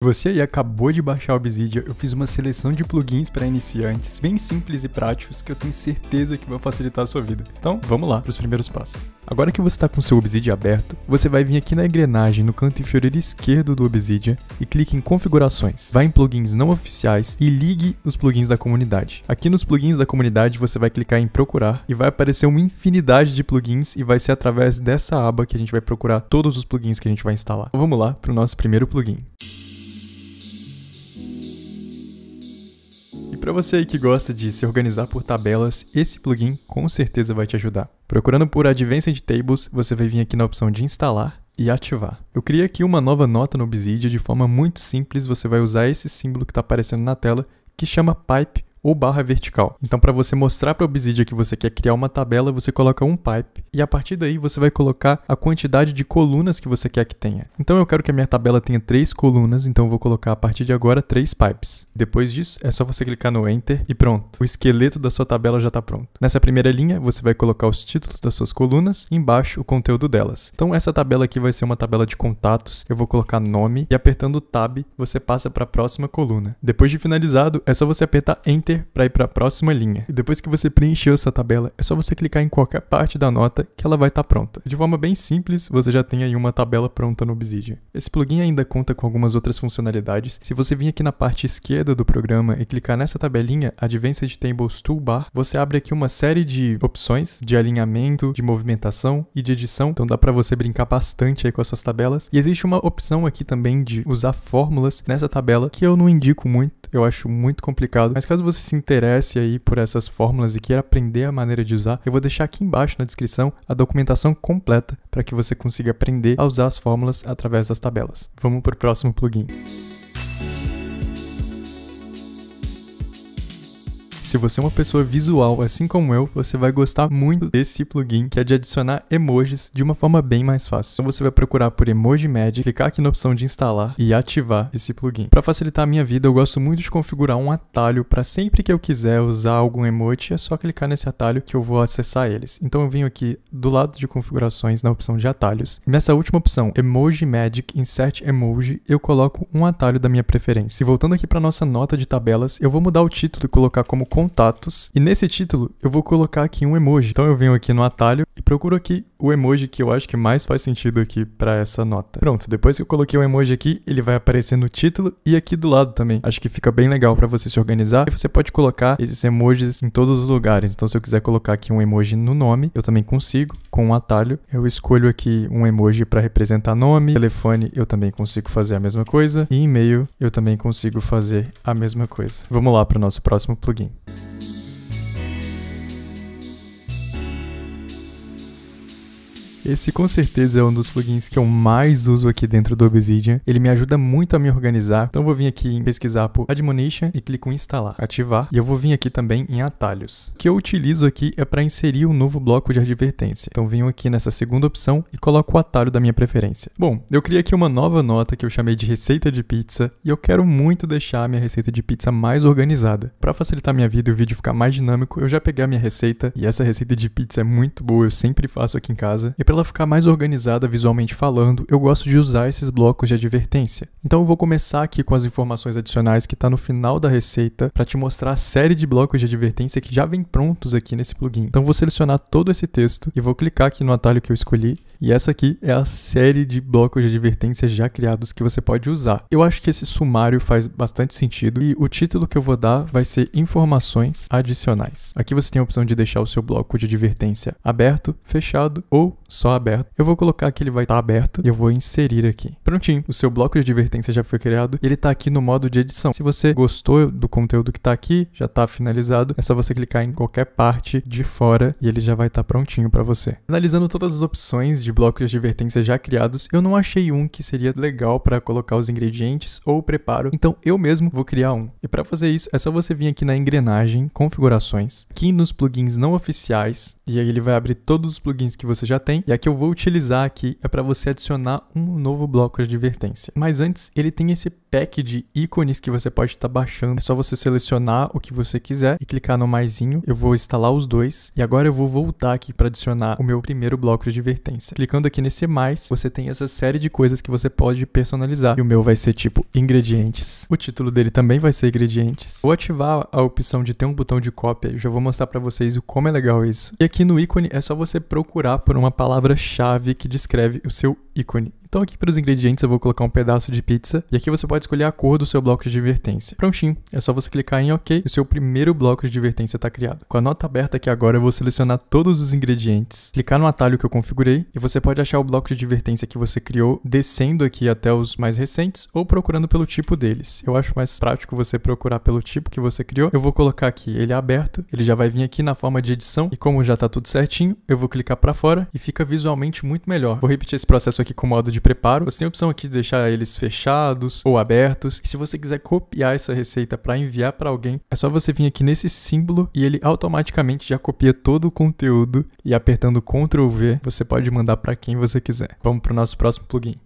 Você aí acabou de baixar o Obsidian, eu fiz uma seleção de plugins para iniciantes, bem simples e práticos, que eu tenho certeza que vão facilitar a sua vida. Então, vamos lá para os primeiros passos. Agora que você está com seu Obsidian aberto, você vai vir aqui na engrenagem no canto inferior esquerdo do Obsidian e clique em configurações. Vá em plugins não oficiais e ligue os plugins da comunidade. Aqui nos plugins da comunidade, você vai clicar em procurar e vai aparecer uma infinidade de plugins e vai ser através dessa aba que a gente vai procurar todos os plugins que a gente vai instalar. Então, vamos lá para o nosso primeiro plugin. para você que gosta de se organizar por tabelas, esse plugin com certeza vai te ajudar. Procurando por Advanced Tables, você vai vir aqui na opção de instalar e ativar. Eu criei aqui uma nova nota no Obsidian de forma muito simples, você vai usar esse símbolo que está aparecendo na tela, que chama pipe, ou barra vertical. Então, para você mostrar para o Obsidian que você quer criar uma tabela, você coloca um pipe e a partir daí você vai colocar a quantidade de colunas que você quer que tenha. Então, eu quero que a minha tabela tenha três colunas, então eu vou colocar a partir de agora três pipes. Depois disso, é só você clicar no Enter e pronto. O esqueleto da sua tabela já está pronto. Nessa primeira linha, você vai colocar os títulos das suas colunas e embaixo o conteúdo delas. Então, essa tabela aqui vai ser uma tabela de contatos. Eu vou colocar nome e apertando Tab, você passa para a próxima coluna. Depois de finalizado, é só você apertar Enter Enter para ir para a próxima linha. E depois que você preencheu sua tabela, é só você clicar em qualquer parte da nota que ela vai estar tá pronta. De forma bem simples, você já tem aí uma tabela pronta no Obsidian. Esse plugin ainda conta com algumas outras funcionalidades. Se você vir aqui na parte esquerda do programa e clicar nessa tabelinha, Advanced Tables Toolbar, você abre aqui uma série de opções de alinhamento, de movimentação e de edição. Então dá para você brincar bastante aí com as suas tabelas. E existe uma opção aqui também de usar fórmulas nessa tabela que eu não indico muito, eu acho muito complicado. Mas caso você você se interesse aí por essas fórmulas e queira aprender a maneira de usar, eu vou deixar aqui embaixo na descrição a documentação completa para que você consiga aprender a usar as fórmulas através das tabelas. Vamos para o próximo plugin. Se você é uma pessoa visual assim como eu, você vai gostar muito desse plugin que é de adicionar emojis de uma forma bem mais fácil. Então você vai procurar por Emoji Magic, clicar aqui na opção de instalar e ativar esse plugin. Para facilitar a minha vida, eu gosto muito de configurar um atalho para sempre que eu quiser usar algum emoji, é só clicar nesse atalho que eu vou acessar eles. Então eu venho aqui do lado de configurações na opção de atalhos. Nessa última opção, Emoji Magic Insert Emoji, eu coloco um atalho da minha preferência. E voltando aqui para nossa nota de tabelas, eu vou mudar o título e colocar como contatos. E nesse título eu vou colocar aqui um emoji. Então eu venho aqui no atalho e procuro aqui o emoji que eu acho que mais faz sentido aqui para essa nota. Pronto, depois que eu coloquei o emoji aqui, ele vai aparecer no título e aqui do lado também. Acho que fica bem legal para você se organizar e você pode colocar esses emojis em todos os lugares. Então se eu quiser colocar aqui um emoji no nome, eu também consigo com um atalho. Eu escolho aqui um emoji para representar nome, telefone eu também consigo fazer a mesma coisa e e-mail eu também consigo fazer a mesma coisa. Vamos lá para o nosso próximo plugin. Esse com certeza é um dos plugins que eu mais uso aqui dentro do Obsidian. Ele me ajuda muito a me organizar. Então vou vir aqui em pesquisar por Admonition e clico em instalar, ativar. E eu vou vir aqui também em atalhos. O que eu utilizo aqui é para inserir um novo bloco de advertência. Então venho aqui nessa segunda opção e coloco o atalho da minha preferência. Bom, eu criei aqui uma nova nota que eu chamei de receita de pizza e eu quero muito deixar a minha receita de pizza mais organizada. Para facilitar minha vida e o vídeo ficar mais dinâmico, eu já peguei a minha receita e essa receita de pizza é muito boa, eu sempre faço aqui em casa. E para ela ficar mais organizada visualmente falando, eu gosto de usar esses blocos de advertência. Então eu vou começar aqui com as informações adicionais que está no final da receita para te mostrar a série de blocos de advertência que já vem prontos aqui nesse plugin. Então vou selecionar todo esse texto e vou clicar aqui no atalho que eu escolhi e essa aqui é a série de blocos de advertência já criados que você pode usar. Eu acho que esse sumário faz bastante sentido e o título que eu vou dar vai ser informações adicionais. Aqui você tem a opção de deixar o seu bloco de advertência aberto, fechado ou só aberto. Eu vou colocar que ele vai estar tá aberto e eu vou inserir aqui. Prontinho, o seu bloco de advertência já foi criado. e Ele está aqui no modo de edição. Se você gostou do conteúdo que está aqui, já está finalizado, é só você clicar em qualquer parte de fora e ele já vai estar tá prontinho para você. Analisando todas as opções de blocos de advertência já criados, eu não achei um que seria legal para colocar os ingredientes ou o preparo, então eu mesmo vou criar um. E para fazer isso, é só você vir aqui na engrenagem, configurações, aqui nos plugins não oficiais, e aí ele vai abrir todos os plugins que você já tem, e a que eu vou utilizar aqui é para você adicionar um novo bloco de advertência. Mas antes, ele tem esse pack de ícones que você pode estar tá baixando. É só você selecionar o que você quiser e clicar no maisinho. Eu vou instalar os dois. E agora eu vou voltar aqui para adicionar o meu primeiro bloco de advertência. Clicando aqui nesse mais, você tem essa série de coisas que você pode personalizar. E o meu vai ser tipo ingredientes. O título dele também vai ser ingredientes. Vou ativar a opção de ter um botão de cópia. Já vou mostrar para vocês o como é legal isso. E aqui no ícone é só você procurar por uma palavra palavra-chave que descreve o seu ícone. Então aqui para os ingredientes eu vou colocar um pedaço de pizza e aqui você pode escolher a cor do seu bloco de advertência. Prontinho, é só você clicar em OK e o seu primeiro bloco de advertência está criado. Com a nota aberta aqui agora eu vou selecionar todos os ingredientes, clicar no atalho que eu configurei e você pode achar o bloco de advertência que você criou descendo aqui até os mais recentes ou procurando pelo tipo deles. Eu acho mais prático você procurar pelo tipo que você criou. Eu vou colocar aqui ele aberto, ele já vai vir aqui na forma de edição e como já está tudo certinho, eu vou clicar para fora e fica visualmente muito melhor. Vou repetir esse processo aqui com modo de preparo. Você tem a opção aqui de deixar eles fechados ou abertos. E se você quiser copiar essa receita para enviar para alguém, é só você vir aqui nesse símbolo e ele automaticamente já copia todo o conteúdo e apertando Ctrl V, você pode mandar para quem você quiser. Vamos para o nosso próximo plugin.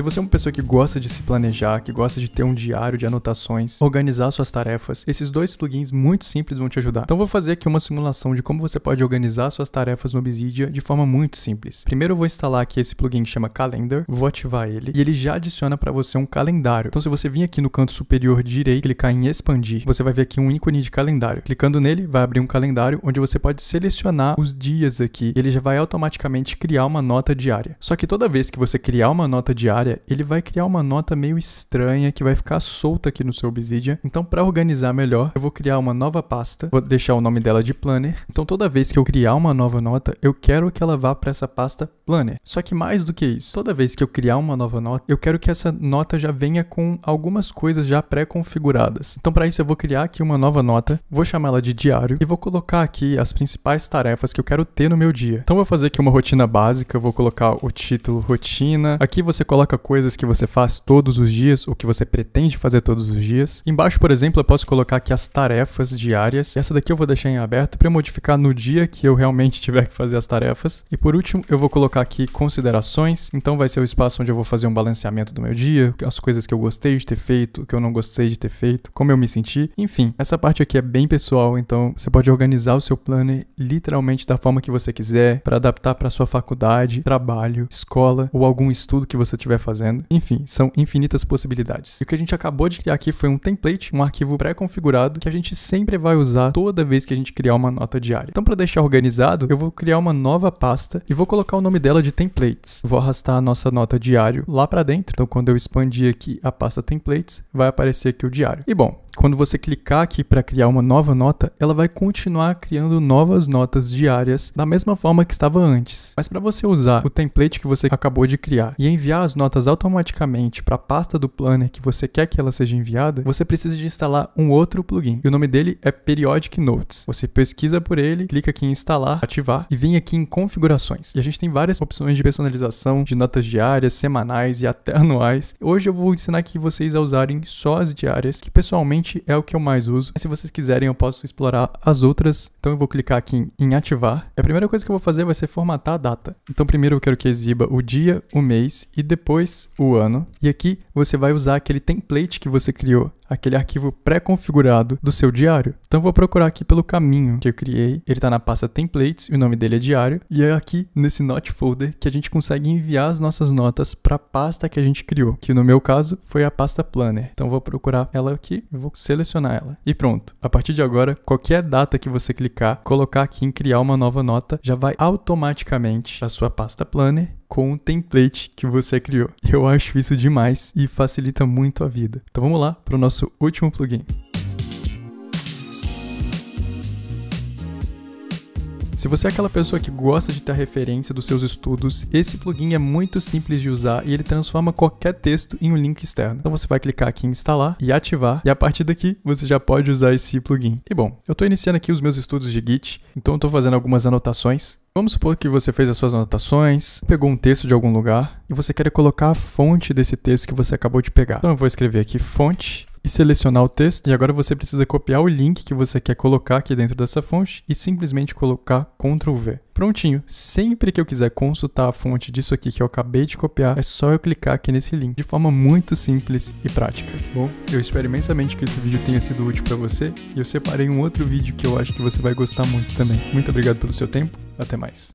Se você é uma pessoa que gosta de se planejar, que gosta de ter um diário de anotações, organizar suas tarefas, esses dois plugins muito simples vão te ajudar. Então vou fazer aqui uma simulação de como você pode organizar suas tarefas no Obsidia de forma muito simples. Primeiro eu vou instalar aqui esse plugin que chama Calendar, vou ativar ele e ele já adiciona para você um calendário. Então se você vir aqui no canto superior direito, clicar em expandir, você vai ver aqui um ícone de calendário. Clicando nele, vai abrir um calendário onde você pode selecionar os dias aqui. Ele já vai automaticamente criar uma nota diária. Só que toda vez que você criar uma nota diária, ele vai criar uma nota meio estranha que vai ficar solta aqui no seu Obsidian. Então, para organizar melhor, eu vou criar uma nova pasta, vou deixar o nome dela de Planner. Então, toda vez que eu criar uma nova nota, eu quero que ela vá para essa pasta Planner. Só que mais do que isso, toda vez que eu criar uma nova nota, eu quero que essa nota já venha com algumas coisas já pré-configuradas. Então, para isso, eu vou criar aqui uma nova nota, vou chamá-la de diário e vou colocar aqui as principais tarefas que eu quero ter no meu dia. Então, vou fazer aqui uma rotina básica, vou colocar o título rotina. Aqui você coloca coloca coisas que você faz todos os dias ou que você pretende fazer todos os dias. Embaixo, por exemplo, eu posso colocar aqui as tarefas diárias. Essa daqui eu vou deixar em aberto para modificar no dia que eu realmente tiver que fazer as tarefas. E por último, eu vou colocar aqui considerações. Então vai ser o espaço onde eu vou fazer um balanceamento do meu dia, as coisas que eu gostei de ter feito, que eu não gostei de ter feito, como eu me senti. Enfim, essa parte aqui é bem pessoal, então você pode organizar o seu planner literalmente da forma que você quiser, para adaptar para sua faculdade, trabalho, escola ou algum estudo que você tiver fazendo. Enfim, são infinitas possibilidades. E o que a gente acabou de criar aqui foi um template, um arquivo pré-configurado que a gente sempre vai usar toda vez que a gente criar uma nota diária. Então, para deixar organizado, eu vou criar uma nova pasta e vou colocar o nome dela de templates. Vou arrastar a nossa nota diário lá para dentro. Então, quando eu expandir aqui a pasta templates, vai aparecer aqui o diário. E bom, quando você clicar aqui para criar uma nova nota, ela vai continuar criando novas notas diárias da mesma forma que estava antes. Mas para você usar o template que você acabou de criar e enviar as notas automaticamente para a pasta do planner que você quer que ela seja enviada, você precisa de instalar um outro plugin. E o nome dele é Periodic Notes. Você pesquisa por ele, clica aqui em instalar, ativar e vem aqui em configurações. E a gente tem várias opções de personalização de notas diárias, semanais e até anuais. Hoje eu vou ensinar aqui vocês a usarem só as diárias, que pessoalmente é o que eu mais uso. Mas se vocês quiserem, eu posso explorar as outras. Então eu vou clicar aqui em, ativar. E a primeira coisa que eu vou fazer vai ser formatar a data. Então primeiro eu quero que exiba o dia, o mês e depois o ano. E aqui você vai usar aquele template que você criou aquele arquivo pré-configurado do seu diário. Então vou procurar aqui pelo caminho que eu criei. Ele está na pasta templates e o nome dele é diário. E é aqui nesse note folder que a gente consegue enviar as nossas notas para a pasta que a gente criou, que no meu caso foi a pasta planner. Então vou procurar ela aqui e vou selecionar ela. E pronto. A partir de agora, qualquer data que você clicar, colocar aqui em criar uma nova nota, já vai automaticamente para sua pasta Planner com o template que você criou. Eu acho isso demais e facilita muito a vida. Então vamos lá para o nosso último plugin. Se você é aquela pessoa que gosta de ter a referência dos seus estudos, esse plugin é muito simples de usar e ele transforma qualquer texto em um link externo. Então você vai clicar aqui em instalar e ativar, e a partir daqui você já pode usar esse plugin. E bom, eu estou iniciando aqui os meus estudos de Git, então eu estou fazendo algumas anotações. Vamos supor que você fez as suas anotações, pegou um texto de algum lugar e você quer colocar a fonte desse texto que você acabou de pegar. Então eu vou escrever aqui fonte e selecionar o texto. E agora você precisa copiar o link que você quer colocar aqui dentro dessa fonte e simplesmente colocar Ctrl V. Prontinho. Sempre que eu quiser consultar a fonte disso aqui que eu acabei de copiar, é só eu clicar aqui nesse link, de forma muito simples e prática. Bom, eu espero imensamente que esse vídeo tenha sido útil para você e eu separei um outro vídeo que eu acho que você vai gostar muito também. Muito obrigado pelo seu tempo, até mais.